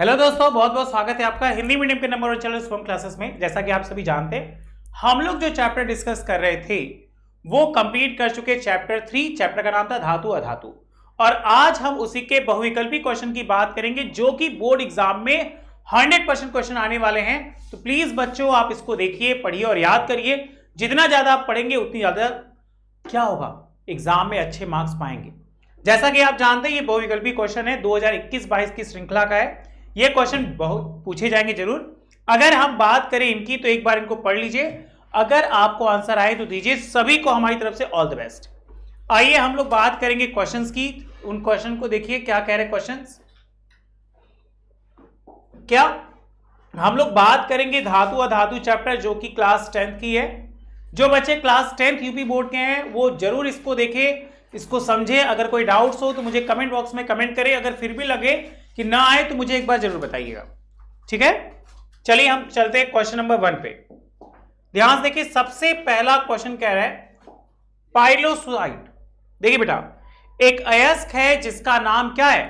hello दोस्तों बहुत बहुत स्वागत है आपका हिंदी मीडियम के नंबर और चैनल स्वम क्लासेस में जैसा कि आप सभी जानते हैं हम लोग जो चैप्टर डिस्कस कर रहे थे वो कंप्लीट कर चुके चैप्टर थ्री चैप्टर का नाम था धातु अधातु और आज हम उसी के बहुविकल्पी क्वेश्चन की बात करेंगे जो कि बोर्ड एग्जाम में हंड्रेड परसेंट क्वेश्चन आने वाले हैं तो प्लीज बच्चों आप इसको देखिए पढ़िए और याद करिए जितना ज्यादा आप पढ़ेंगे उतनी ज्यादा क्या होगा एग्जाम में अच्छे मार्क्स पाएंगे जैसा कि आप जानते हैं ये बहुविकल्पी क्वेश्चन है 2021-22 की श्रृंखला का है ये क्वेश्चन बहुत पूछे जाएंगे जरूर अगर हम बात करें इनकी तो एक बार इनको पढ़ लीजिए अगर आपको आंसर आए तो दीजिए सभी को हमारी तरफ से ऑल द बेस्ट आइए हम लोग बात करेंगे क्वेश्चन की उन क्वेश्चन को देखिए क्या कह रहे क्वेश्चन क्या हम लोग बात करेंगे धातु अधातु चैप्टर जो कि क्लास टेंथ की है जो बच्चे क्लास टेंथ यूपी बोर्ड के हैं वो जरूर इसको देखें इसको समझे अगर कोई डाउट्स हो तो मुझे कमेंट बॉक्स में कमेंट करें अगर फिर भी लगे कि ना आए तो मुझे एक बार जरूर बताइएगा ठीक है चलिए हम चलते हैं क्वेश्चन नंबर वन पे ध्यान देखिए सबसे पहला क्वेश्चन कह रहा है पाइलोसाइट देखिए बेटा एक अयस्क है जिसका नाम क्या है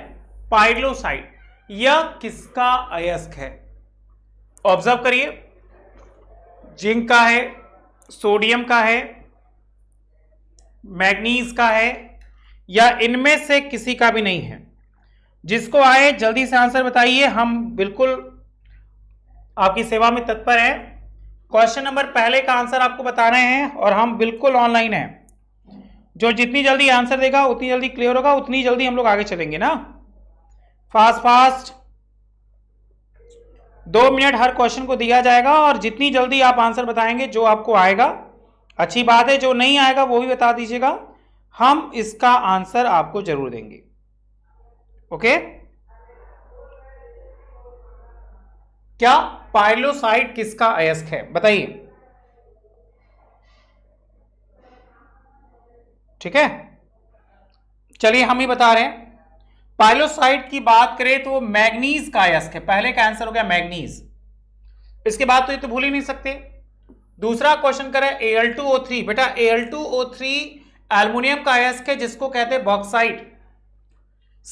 पाइलोसाइट यह किसका अयस्क है ऑब्जर्व करिए जिंक का है सोडियम का है मैग्नीज का है या इनमें से किसी का भी नहीं है जिसको आए जल्दी से आंसर बताइए हम बिल्कुल आपकी सेवा में तत्पर हैं क्वेश्चन नंबर पहले का आंसर आपको बता रहे हैं और हम बिल्कुल ऑनलाइन हैं जो जितनी जल्दी आंसर देगा उतनी जल्दी क्लियर होगा उतनी जल्दी हम लोग आगे चलेंगे ना फास्ट फास्ट दो मिनट हर क्वेश्चन को दिया जाएगा और जितनी जल्दी आप आंसर बताएंगे जो आपको आएगा अच्छी बात है जो नहीं आएगा वो भी बता दीजिएगा हम इसका आंसर आपको जरूर देंगे ओके क्या पायलोसाइट किसका अयस्क है बताइए ठीक है चलिए हम ही बता रहे हैं पायलोसाइट की बात करें तो मैग्नीज का अयस्क है पहले का आंसर हो गया मैग्नीज इसके बाद तो ये तो भूल ही नहीं सकते दूसरा क्वेश्चन करें A L two O three बेटा A L two O three aluminium का अयस्क है जिसको कहते हैं बॉक्साइट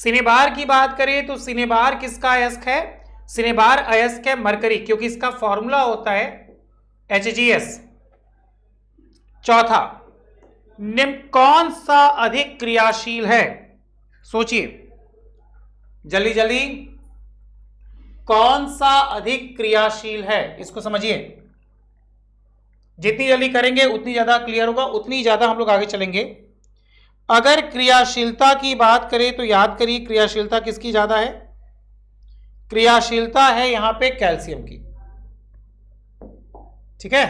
सिनेबार की बात करें तो सिनेबार किसका अयस्क है सिनेबार अयस्क है मरकरी क्योंकि इसका फॉर्मूला होता है एच जी एस चौथा निम कौन सा अधिक क्रियाशील है सोचिए जल्दी जल्दी कौन सा अधिक क्रियाशील है इसको समझिए जितनी जल्दी करेंगे उतनी ज़्यादा क्लियर होगा उतनी ज़्यादा हम लोग आगे चलेंगे अगर क्रियाशीलता की बात करें तो याद करिए क्रियाशीलता किसकी ज़्यादा है क्रियाशीलता है यहां पे कैल्शियम की ठीक है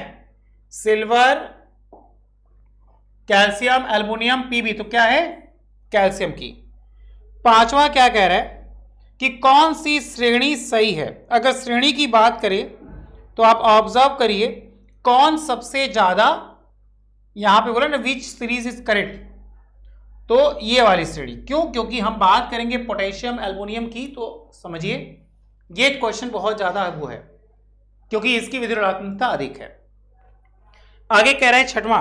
सिल्वर कैल्शियम एल्मोनियम पीबी तो क्या है कैल्शियम की पांचवा क्या कह रहा है कि कौन सी श्रेणी सही है अगर श्रेणी की बात करें तो आप ऑब्जर्व करिए कौन सबसे ज्यादा यहां पे बोला ना विच सीरीज इज करेक्ट तो ये वाली स्टडी क्यों क्योंकि हम बात करेंगे पोटेशियम एल्मोनियम की तो समझिए ये क्वेश्चन बहुत ज्यादा वो है क्योंकि इसकी विद्रोणात्मकता अधिक है आगे कह रहे हैं छठवा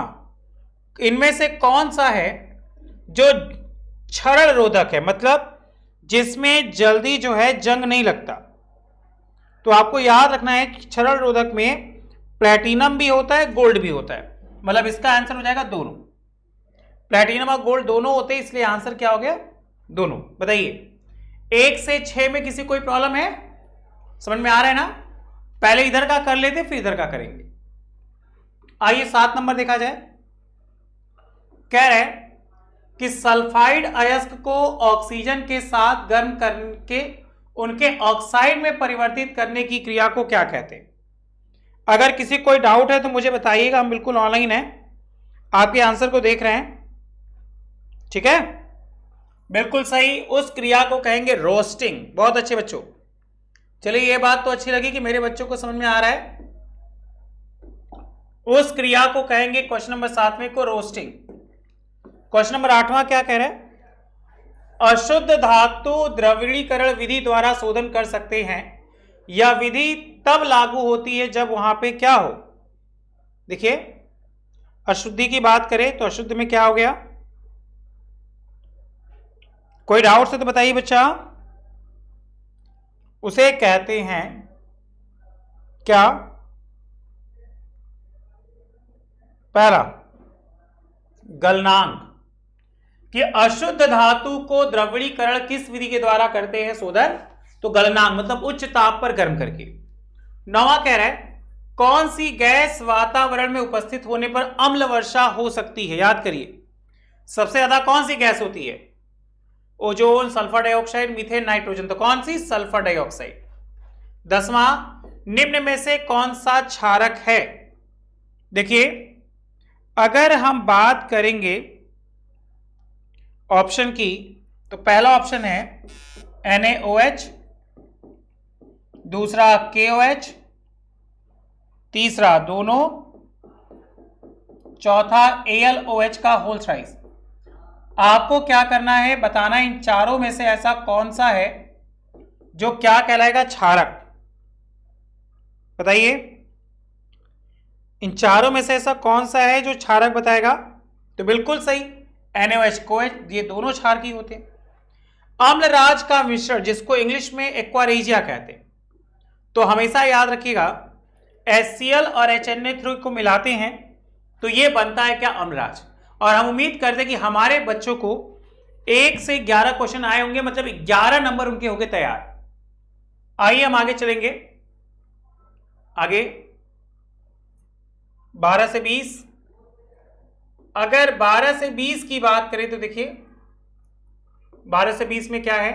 इनमें से कौन सा है जो क्षरण रोधक है मतलब जिसमें जल्दी जो है जंग नहीं लगता तो आपको याद रखना है कि क्षरण रोधक में प्लेटिनम भी होता है गोल्ड भी होता है मतलब इसका आंसर हो जाएगा दोनों प्लेटिनम और गोल्ड दोनों होते हैं इसलिए आंसर क्या हो गया दोनों बताइए एक से छह में किसी कोई प्रॉब्लम है समझ में आ रहा है ना पहले इधर का कर लेते फिर इधर का करेंगे आइए सात नंबर देखा जाए कह रहे कि सल्फाइड अयस्क को ऑक्सीजन के साथ गर्म करके उनके ऑक्साइड में परिवर्तित करने की क्रिया को क्या कहते हैं अगर किसी कोई डाउट है तो मुझे बताइएगा हम बिल्कुल ऑनलाइन हैं आपके आंसर को देख रहे हैं ठीक है बिल्कुल सही उस क्रिया को कहेंगे रोस्टिंग बहुत अच्छे बच्चों चलिए ये बात तो अच्छी लगी कि मेरे बच्चों को समझ में आ रहा है उस क्रिया को कहेंगे क्वेश्चन नंबर सातवें को रोस्टिंग क्वेश्चन नंबर आठवां क्या कह रहे हैं अशुद्ध धातु द्रविणीकरण विधि द्वारा शोधन कर सकते हैं यह विधि तब लागू होती है जब वहां पे क्या हो देखिए अशुद्धि की बात करें तो अशुद्ध में क्या हो गया कोई डाउट से तो बताइए बच्चा उसे कहते हैं क्या पहला गलनांक कि अशुद्ध धातु को द्रवणीकरण किस विधि के द्वारा करते हैं सोदर तो गलनांक मतलब उच्च ताप पर गर्म करके नवा कह रहा है कौन सी गैस वातावरण में उपस्थित होने पर अम्ल वर्षा हो सकती है याद करिए सबसे ज्यादा कौन सी गैस होती है ozone sulphur dioxide methane nitrogen तो कौन सी सल्फर डाइऑक्साइड दसवां निम्न में से कौन सा क्षारक है देखिए अगर हम बात करेंगे ऑप्शन की तो पहला ऑप्शन है एनएओएच दूसरा के ओ एच तीसरा दोनों चौथा ए एल ओ एच का होल साइज आपको क्या करना है बताना इन चारों में से ऐसा कौन सा है जो क्या कहलाएगा क्षारक बताइए इन चारों में से ऐसा कौन सा है जो क्षारक बताएगा तो बिल्कुल सही को एच ये दोनों क्षारकी होते हैं आम्लराज का मिश्रण जिसको इंग्लिश में एक्वारेजिया कहते हैं तो हमेशा याद रखिएगा एस और एच थ्रू को मिलाते हैं तो ये बनता है क्या अमराज और हम उम्मीद करते हैं कि हमारे बच्चों को एक से ग्यारह क्वेश्चन आए होंगे मतलब ग्यारह नंबर उनके होंगे तैयार आइए हम आगे चलेंगे आगे बारह से बीस अगर बारह से बीस की बात करें तो देखिए बारह से बीस में क्या है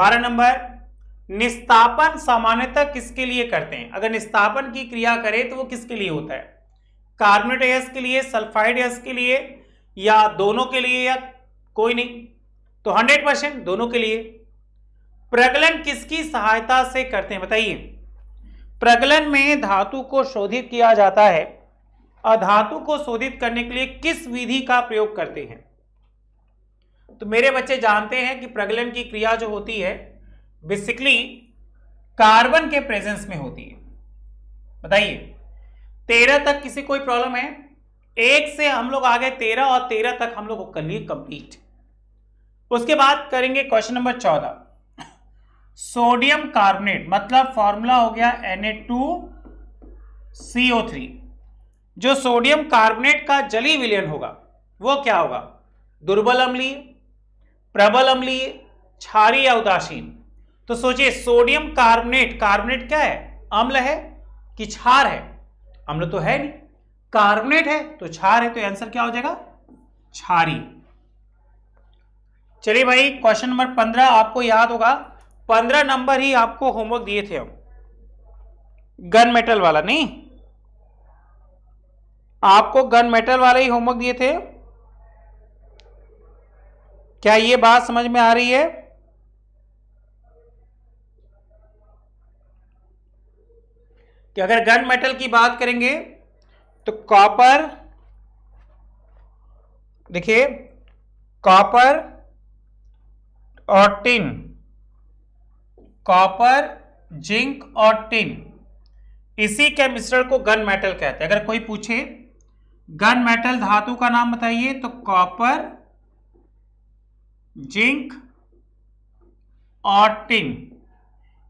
बारह नंबर निस्तापन सामान्यतः किसके लिए करते हैं अगर निस्तापन की क्रिया करें तो वो किसके लिए होता है कार्बोनेट एस के लिए सल्फाइड एस के लिए या दोनों के लिए या कोई नहीं तो हंड्रेड परसेंट दोनों के लिए प्रगलन किसकी सहायता से करते हैं बताइए प्रगलन में धातु को शोधित किया जाता है अधातु को शोधित करने के लिए किस विधि का प्रयोग करते हैं तो मेरे बच्चे जानते हैं कि प्रगलन की क्रिया जो होती है बेसिकली कार्बन के प्रेजेंस में होती है बताइए तेरह तक किसी कोई प्रॉब्लम है एक से हम लोग आ गए तेरह और तेरह तक हम लोग कर लिए कंप्लीट उसके बाद करेंगे क्वेश्चन नंबर चौदह सोडियम कार्बोनेट मतलब फॉर्मूला हो गया थ्री जो सोडियम कार्बोनेट का जली विलयन होगा वो क्या होगा दुर्बल अम्लीय प्रबल अम्लीय छारी या उदासीन तो सोचिए सोडियम कार्बोनेट कार्बोनेट क्या है अम्ल है कि छार है अम्ल तो है नहीं कार्बोनेट है तो छार है तो आंसर क्या हो जाएगा छारी चलिए भाई क्वेश्चन नंबर पंद्रह आपको याद होगा पंद्रह नंबर ही आपको होमवर्क दिए थे हम गन मेटल वाला नहीं आपको गन मेटल वाला ही होमवर्क दिए थे क्या ये बात समझ में आ रही है कि अगर गन मेटल की बात करेंगे तो कॉपर देखिए कॉपर और टिन कॉपर जिंक और टिन इसी के मिश्रण को गन मेटल कहते हैं अगर कोई पूछे गन मेटल धातु का नाम बताइए तो कॉपर जिंक और टिन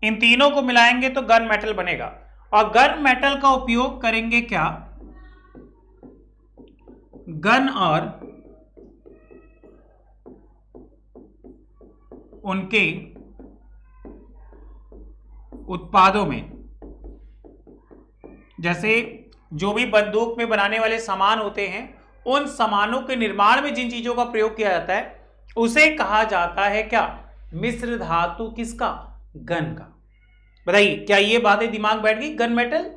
इन तीनों को मिलाएंगे तो गन मेटल बनेगा और गन मेटल का उपयोग करेंगे क्या गन और उनके उत्पादों में जैसे जो भी बंदूक में बनाने वाले सामान होते हैं उन सामानों के निर्माण में जिन चीजों का प्रयोग किया जाता है उसे कहा जाता है क्या मिश्र धातु किसका गन का बताइए क्या ये बातें दिमाग बैठ गई गन मेटल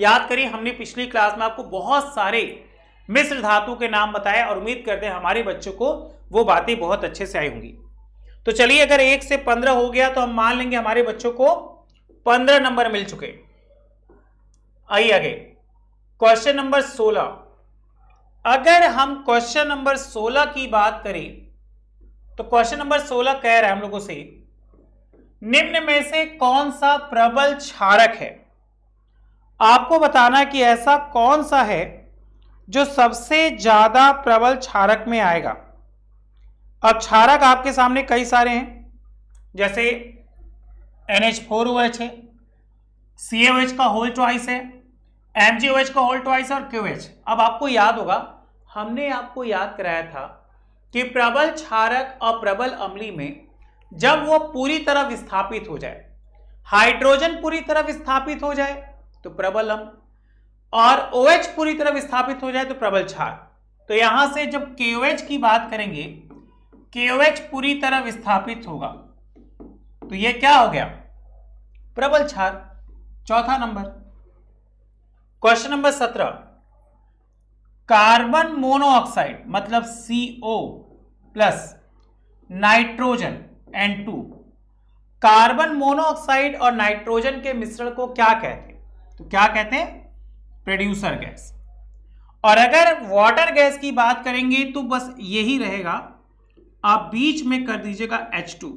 याद करिए हमने पिछली क्लास में आपको बहुत सारे मिश्र धातु के नाम बताए और उम्मीद करते हैं हमारे बच्चों को वो बातें बहुत अच्छे से आई होंगी तो चलिए अगर एक से पंद्रह हो गया तो हम मान लेंगे हमारे बच्चों को पंद्रह नंबर मिल चुके आइए आगे क्वेश्चन नंबर सोलह अगर हम क्वेश्चन नंबर सोलह की बात करें तो क्वेश्चन नंबर सोलह कह रहा है हम लोगों से निम्न में से कौन सा प्रबल क्षारक है आपको बताना कि ऐसा कौन सा है जो सबसे ज़्यादा प्रबल क्षारक में आएगा अब क्षारक आपके सामने कई सारे हैं जैसे N H four O H है सी ओ एच का होल ट्वाइस है एम जी ओ एच का होल ट्वाइस और क्यू एच अब आपको याद होगा हमने आपको याद कराया था कि प्रबल क्षारक और प्रबल अम्ली में जब वो पूरी तरह विस्थापित हो जाए हाइड्रोजन पूरी तरह विस्थापित हो जाए तो प्रबल हम और ओ OH पूरी तरह विस्थापित हो जाए तो प्रबल छार तो यहां से जब KOH की बात करेंगे KOH पूरी तरह विस्थापित होगा तो ये क्या हो गया प्रबल छार चौथा नंबर क्वेश्चन नंबर सत्रह कार्बन मोनोऑक्साइड मतलब CO plus nitrogen N two carbon monoxide और नाइट्रोजन के मिश्रण को क्या कहते हैं तो क्या कहते हैं प्रोड्यूसर गैस और अगर वाटर गैस की बात करेंगे तो बस यही रहेगा आप बीच में कर दीजिएगा एच टू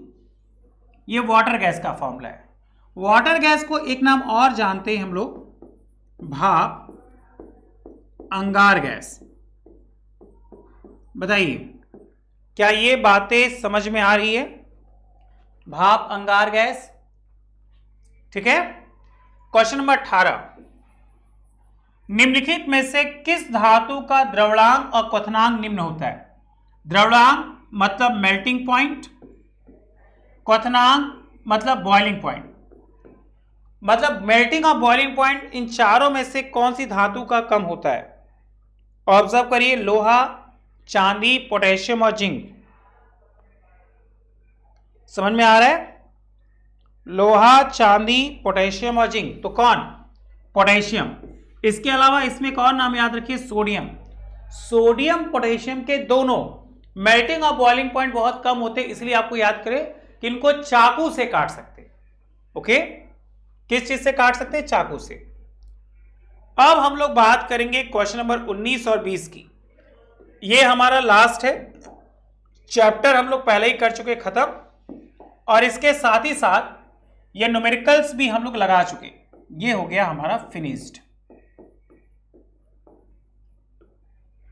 ये वाटर गैस का फॉर्मूला है वाटर गैस को एक नाम और जानते हैं हम लोग भाप अंगार गैस बताइए क्या ये बातें समझ में आ रही है भाप अंगार गैस ठीक है क्वेश्चन नंबर अठारह निम्नलिखित में से किस धातु का द्रवणांग और क्वनांग निम्न होता है द्रवणांग मतलब मेल्टिंग पॉइंट क्वनांग मतलब बॉइलिंग पॉइंट मतलब मेल्टिंग और बॉइलिंग पॉइंट इन चारों में से कौन सी धातु का कम होता है ऑब्जर्व करिए लोहा चांदी पोटेशियम और जिंक समझ में आ रहा है लोहा चांदी पोटेशियम और जिंक तो कौन पोटेशियम इसके अलावा इसमें कौन नाम याद रखिए सोडियम सोडियम पोटेशियम के दोनों मेल्टिंग और बॉइलिंग पॉइंट बहुत कम होते इसलिए आपको याद करें कि इनको चाकू से काट सकते ओके किस चीज से काट सकते हैं चाकू से अब हम लोग बात करेंगे क्वेश्चन नंबर 19 और 20 की ये हमारा लास्ट है चैप्टर हम लोग पहले ही कर चुके खत्म और इसके साथ ही साथ ये न्यूमेरिकल्स भी हम लोग लगा चुके ये हो गया हमारा फिनिश्ड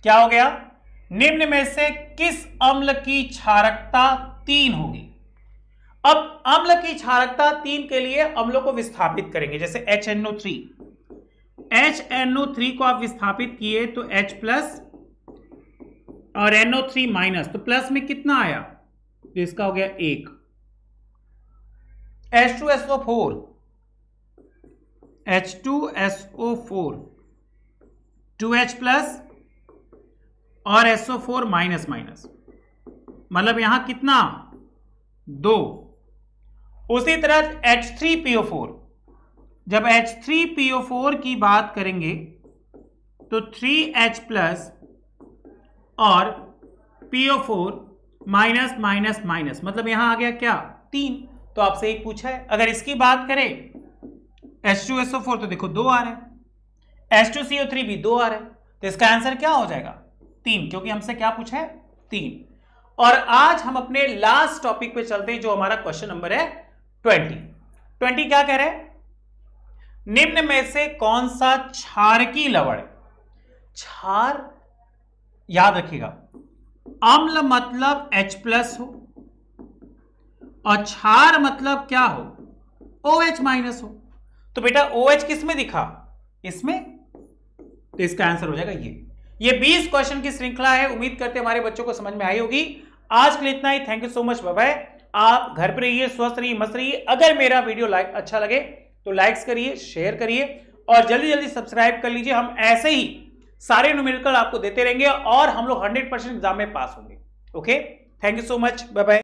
क्या हो गया निम्न में से किस अम्ल की क्षारकता तीन होगी अब अम्ल की क्षारकता तीन के लिए अम्लों को विस्थापित करेंगे जैसे H N O three H N O three को आप विस्थापित किए तो एच प्लस और एनओ थ्री माइनस तो प्लस में कितना आया तो इसका हो गया एक H two S O four H two S O four two H plus और S O four minus minus मतलब यहां कितना दो उसी तरह H three P O four जब H three P O four की बात करेंगे तो थ्री एच प्लस और P O four minus minus minus मतलब यहां आ गया क्या तीन तो आपसे एक पूछा है अगर इसकी बात करें S two S O four तो देखो दो आ रहे हैं S two C O three भी दो आ रहे हैं तो इसका आंसर क्या हो जाएगा तीन क्योंकि हमसे क्या पूछा है तीन और आज हम अपने लास्ट टॉपिक पे चलते हैं जो हमारा क्वेश्चन नंबर है ट्वेंटी ट्वेंटी क्या कह रहे हैं निम्न में से कौन सा छार की लवण छार याद रखिएगा अम्ल मतलब H प्लस हो अक्षार मतलब क्या हो ओ एच माइनस हो तो बेटा ओ एच किस में दिखा इसमें तो इसका आंसर हो जाएगा ये ये 20 क्वेश्चन की श्रृंखला है उम्मीद करते हमारे बच्चों को समझ में आई होगी आज के लिए इतना ही थैंक यू सो मच बाबा आप घर पर रहिए स्वस्थ रहिए मस्त रहिए अगर मेरा वीडियो लाइक अच्छा लगे तो लाइक्स करिए शेयर करिए और जल्दी जल्दी सब्सक्राइब कर लीजिए हम ऐसे ही सारे न्यूमेरिकल आपको देते रहेंगे और हम लोग हंड्रेड परसेंट एग्जाम में पास होंगे okay thank you so much bye bye